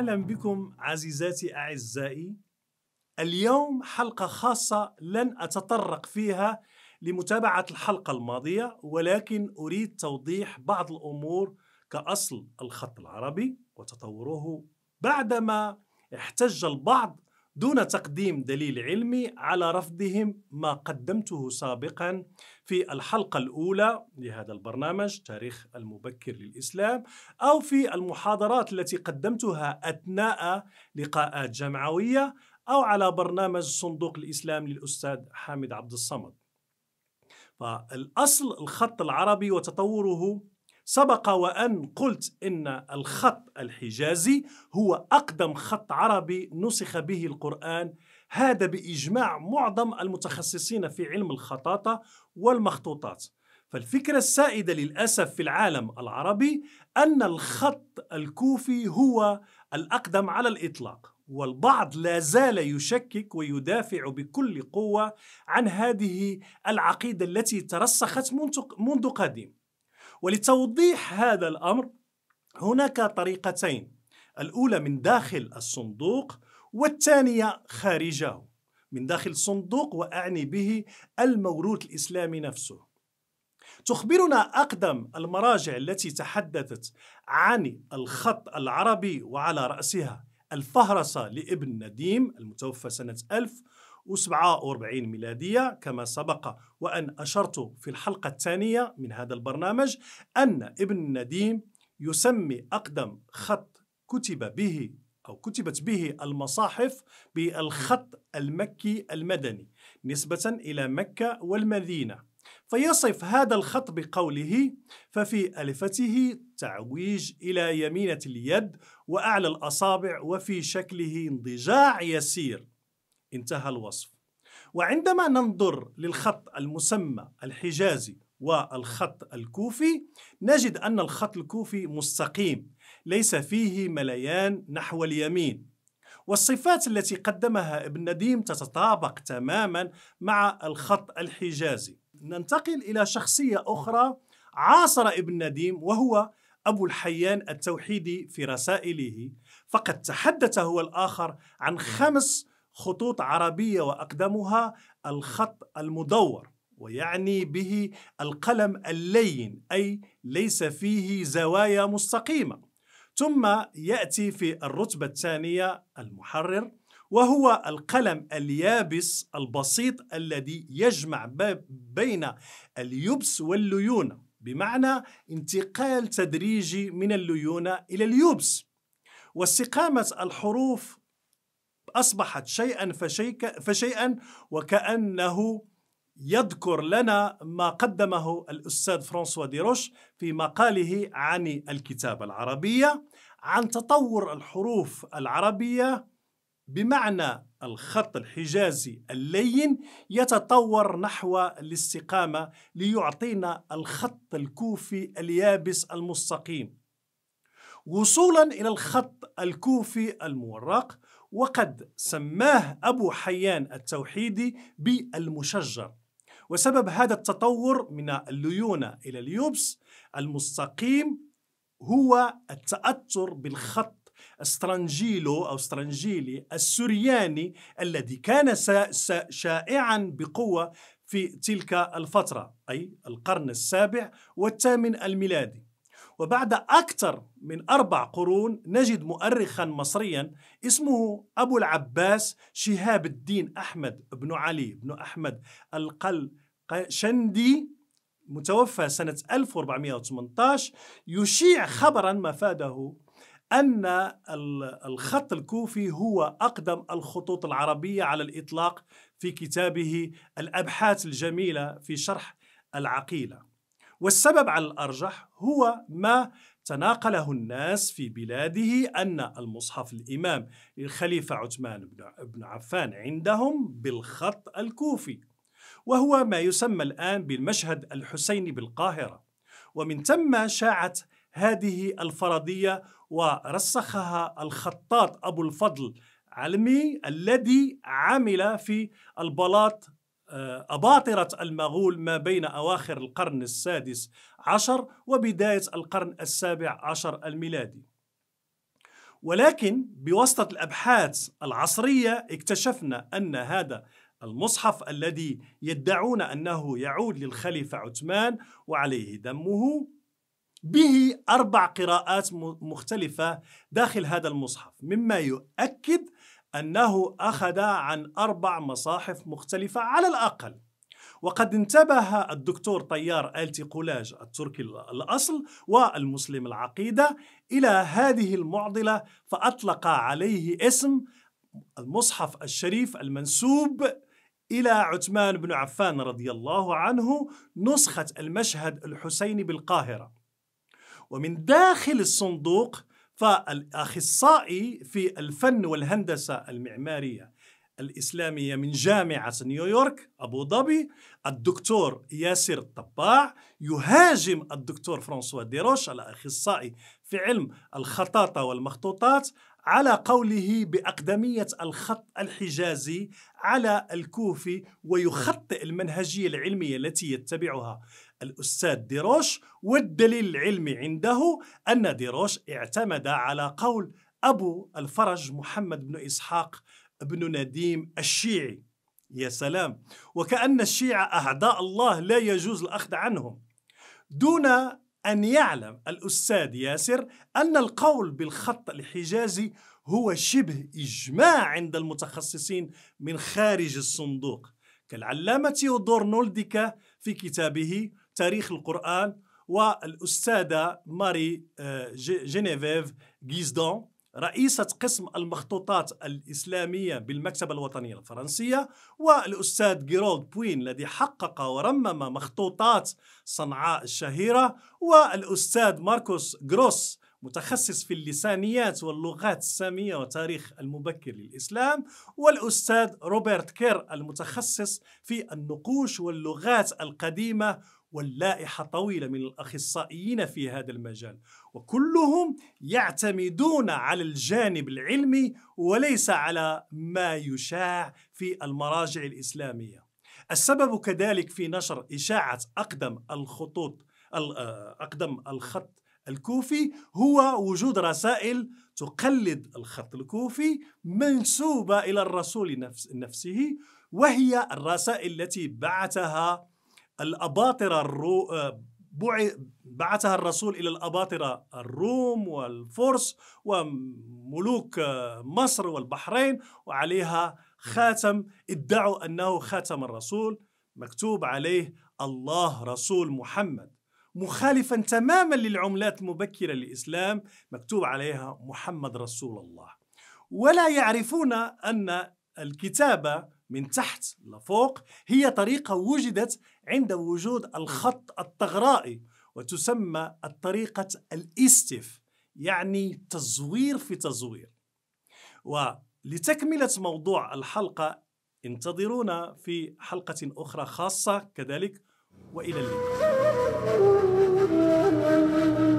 اهلا بكم عزيزاتي اعزائي. اليوم حلقه خاصه لن اتطرق فيها لمتابعه الحلقه الماضيه ولكن اريد توضيح بعض الامور كاصل الخط العربي وتطوره بعدما احتج البعض دون تقديم دليل علمي على رفضهم ما قدمته سابقا في الحلقة الأولى لهذا البرنامج تاريخ المبكر للإسلام أو في المحاضرات التي قدمتها أثناء لقاءات جمعوية أو على برنامج صندوق الإسلام للأستاذ حامد عبد الصمد فالأصل الخط العربي وتطوره سبق وأن قلت إن الخط الحجازي هو أقدم خط عربي نسخ به القرآن هذا بإجماع معظم المتخصصين في علم الخطاطة والمخطوطات فالفكرة السائدة للأسف في العالم العربي أن الخط الكوفي هو الأقدم على الإطلاق والبعض لا زال يشكك ويدافع بكل قوة عن هذه العقيدة التي ترسخت منذ قديم ولتوضيح هذا الأمر هناك طريقتين الأولى من داخل الصندوق والثانية خارجه من داخل الصندوق وأعني به الموروث الإسلامي نفسه تخبرنا أقدم المراجع التي تحدثت عن الخط العربي وعلى رأسها الفهرسة لابن نديم المتوفى سنة 1000 47 ميلادية كما سبق وأن أشرت في الحلقة الثانية من هذا البرنامج أن ابن النديم يسمي أقدم خط كتب به أو كتبت به المصاحف بالخط المكي المدني نسبة إلى مكة والمدينة فيصف هذا الخط بقوله ففي ألفته تعويج إلى يمينة اليد وأعلى الأصابع وفي شكله انضجاع يسير انتهى الوصف وعندما ننظر للخط المسمى الحجازي والخط الكوفي نجد أن الخط الكوفي مستقيم ليس فيه مليان نحو اليمين والصفات التي قدمها ابن نديم تتطابق تماما مع الخط الحجازي ننتقل إلى شخصية أخرى عاصر ابن نديم وهو أبو الحيان التوحيدي في رسائله فقد تحدث هو الآخر عن خمس خطوط عربية وأقدمها الخط المدور ويعني به القلم اللين أي ليس فيه زوايا مستقيمة ثم يأتي في الرتبة الثانية المحرر وهو القلم اليابس البسيط الذي يجمع بين اليبس والليونة بمعنى انتقال تدريجي من الليونة إلى اليبس واستقامة الحروف أصبحت شيئا فشيئا, فشيئا وكأنه يذكر لنا ما قدمه الأستاذ فرانسوا ديروش في مقاله عن الكتابة العربية عن تطور الحروف العربية بمعنى الخط الحجازي اللين يتطور نحو الاستقامة ليعطينا الخط الكوفي اليابس المستقيم وصولا إلى الخط الكوفي المورق وقد سماه أبو حيان التوحيدي بالمشجر وسبب هذا التطور من الليونة إلى اليوبس المستقيم هو التأثر بالخط استرانجيلو أو استرانجيلي السرياني الذي كان شائعا بقوة في تلك الفترة أي القرن السابع والثامن الميلادي وبعد أكثر من أربع قرون نجد مؤرخا مصريا اسمه أبو العباس شهاب الدين أحمد بن علي بن أحمد القل شندي متوفى سنة 1418 يشيع خبرا مفاده أن الخط الكوفي هو أقدم الخطوط العربية على الإطلاق في كتابه الأبحاث الجميلة في شرح العقيله والسبب على الأرجح هو ما تناقله الناس في بلاده أن المصحف الإمام الخليفة عثمان بن عفان عندهم بالخط الكوفي وهو ما يسمى الآن بالمشهد الحسيني بالقاهرة ومن ثم شاعت هذه الفرضية ورسخها الخطاط أبو الفضل علمي الذي عمل في البلاط آه، أباطرة المغول ما بين أواخر القرن السادس عشر وبداية القرن السابع عشر الميلادي ولكن بواسطة الأبحاث العصرية اكتشفنا أن هذا المصحف الذي يدعون أنه يعود للخليفة عثمان وعليه دمه به أربع قراءات مختلفة داخل هذا المصحف مما يؤكد أنه أخذ عن أربع مصاحف مختلفة على الأقل وقد انتبه الدكتور طيار آلتي قولاج التركي الأصل والمسلم العقيدة إلى هذه المعضلة فأطلق عليه اسم المصحف الشريف المنسوب إلى عثمان بن عفان رضي الله عنه نسخة المشهد الحسيني بالقاهرة ومن داخل الصندوق فالأخصائي في الفن والهندسة المعمارية الإسلامية من جامعة نيويورك أبو ظبي الدكتور ياسر الطباع يهاجم الدكتور فرانسوا ديروش الأخصائي في علم الخطاطة والمخطوطات على قوله باقدميه الخط الحجازي على الكوفي ويخطئ المنهجيه العلميه التي يتبعها الاستاذ ديروش والدليل العلمي عنده ان ديروش اعتمد على قول ابو الفرج محمد بن اسحاق بن نديم الشيعي يا سلام وكأن الشيعة أعداء الله لا يجوز الأخذ عنهم دون أن يعلم الأستاذ ياسر أن القول بالخط الحجازي هو شبه إجماع عند المتخصصين من خارج الصندوق كالعلامة يودور نولديكا في كتابه تاريخ القرآن والأستاذة ماري آه، جينيفيف غيزدون رئيسة قسم المخطوطات الإسلامية بالمكتبة الوطنية الفرنسية والأستاذ جيرولد بوين الذي حقق ورمم مخطوطات صنعاء الشهيرة والأستاذ ماركوس جروس متخصص في اللسانيات واللغات السامية وتاريخ المبكر للإسلام والأستاذ روبرت كير المتخصص في النقوش واللغات القديمة واللائحة طويلة من الأخصائيين في هذا المجال وكلهم يعتمدون على الجانب العلمي وليس على ما يشاع في المراجع الإسلامية السبب كذلك في نشر إشاعة أقدم الخطوط آه، أقدم الخط الكوفي هو وجود رسائل تقلد الخط الكوفي منسوبة إلى الرسول نفسه وهي الرسائل التي بعثها الأباطرة الرو بعثها الرسول إلى الأباطرة الروم والفرس وملوك مصر والبحرين وعليها خاتم ادعوا أنه خاتم الرسول مكتوب عليه الله رسول محمد مخالفا تماما للعملات المبكرة للإسلام مكتوب عليها محمد رسول الله ولا يعرفون أن الكتابة من تحت لفوق هي طريقة وجدت عند وجود الخط الطغرائي وتسمى الطريقة الاستف يعني تزوير في تزوير ولتكملة موضوع الحلقة انتظرونا في حلقة أخرى خاصة كذلك وإلى اللقاء